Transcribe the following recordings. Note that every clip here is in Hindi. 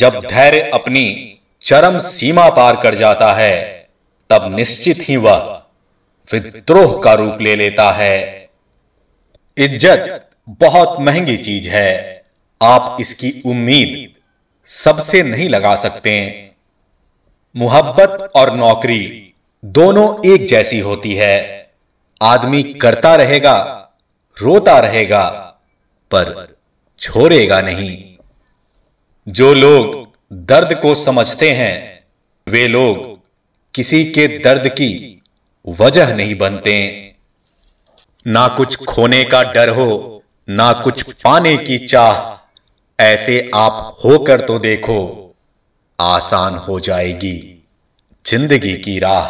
जब धैर्य अपनी चरम सीमा पार कर जाता है तब निश्चित ही वह विद्रोह का रूप ले लेता है इज्जत बहुत महंगी चीज है आप इसकी उम्मीद सबसे नहीं लगा सकते मुहब्बत और नौकरी दोनों एक जैसी होती है आदमी करता रहेगा रोता रहेगा पर छोड़ेगा नहीं जो लोग दर्द को समझते हैं वे लोग किसी के दर्द की वजह नहीं बनते ना कुछ खोने का डर हो ना कुछ पाने की चाह ऐसे आप होकर तो देखो आसान हो जाएगी जिंदगी की राह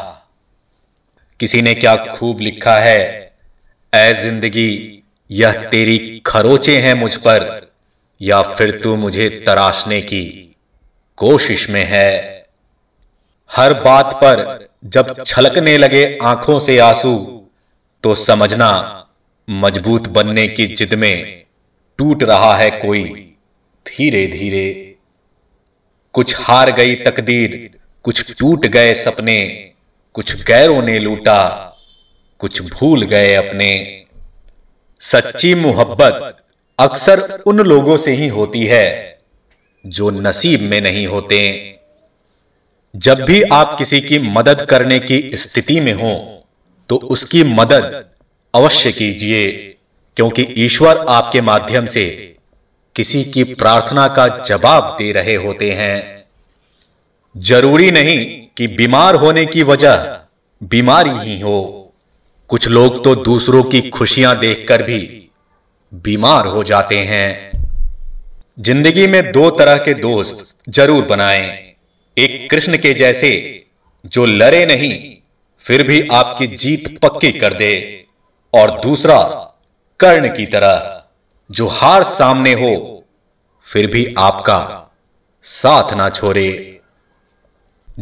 किसी ने क्या खूब लिखा है ऐ जिंदगी यह तेरी खरोचे हैं मुझ पर या फिर तू मुझे तराशने की कोशिश में है हर बात पर जब छलकने लगे आंखों से आंसू तो समझना मजबूत बनने की जिद में टूट रहा है कोई धीरे धीरे कुछ हार गई तकदीर कुछ टूट गए सपने कुछ गैरों ने लूटा कुछ भूल गए अपने सच्ची मोहब्बत अक्सर उन लोगों से ही होती है जो नसीब में नहीं होते जब भी आप किसी की मदद करने की स्थिति में हो तो उसकी मदद अवश्य कीजिए क्योंकि ईश्वर आपके माध्यम से किसी की प्रार्थना का जवाब दे रहे होते हैं जरूरी नहीं कि बीमार होने की वजह बीमारी ही हो कुछ लोग तो दूसरों की खुशियां देखकर भी बीमार हो जाते हैं जिंदगी में दो तरह के दोस्त जरूर बनाएं एक कृष्ण के जैसे जो लड़े नहीं फिर भी आपकी जीत पक्की कर दे और दूसरा कर्ण की तरह जो हार सामने हो फिर भी आपका साथ ना छोड़े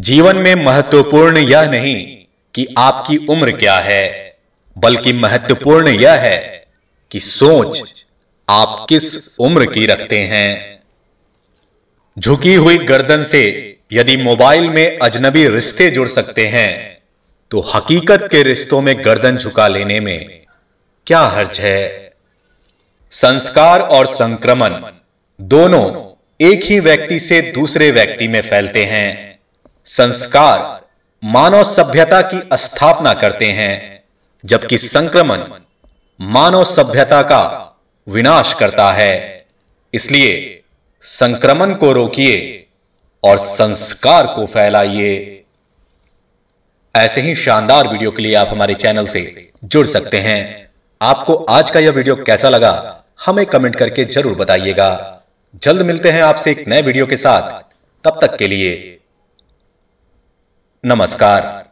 जीवन में महत्वपूर्ण यह नहीं कि आपकी उम्र क्या है बल्कि महत्वपूर्ण यह है कि सोच आप किस उम्र की रखते हैं झुकी हुई गर्दन से यदि मोबाइल में अजनबी रिश्ते जुड़ सकते हैं तो हकीकत के रिश्तों में गर्दन झुका लेने में क्या हर्ज है संस्कार और संक्रमण दोनों एक ही व्यक्ति से दूसरे व्यक्ति में फैलते हैं संस्कार मानव सभ्यता की स्थापना करते हैं जबकि संक्रमण मानव सभ्यता का विनाश करता है इसलिए संक्रमण को रोकिए और संस्कार को फैलाइए ऐसे ही शानदार वीडियो के लिए आप हमारे चैनल से जुड़ सकते हैं आपको आज का यह वीडियो कैसा लगा हमें कमेंट करके जरूर बताइएगा जल्द मिलते हैं आपसे एक नए वीडियो के साथ तब तक के लिए नमस्कार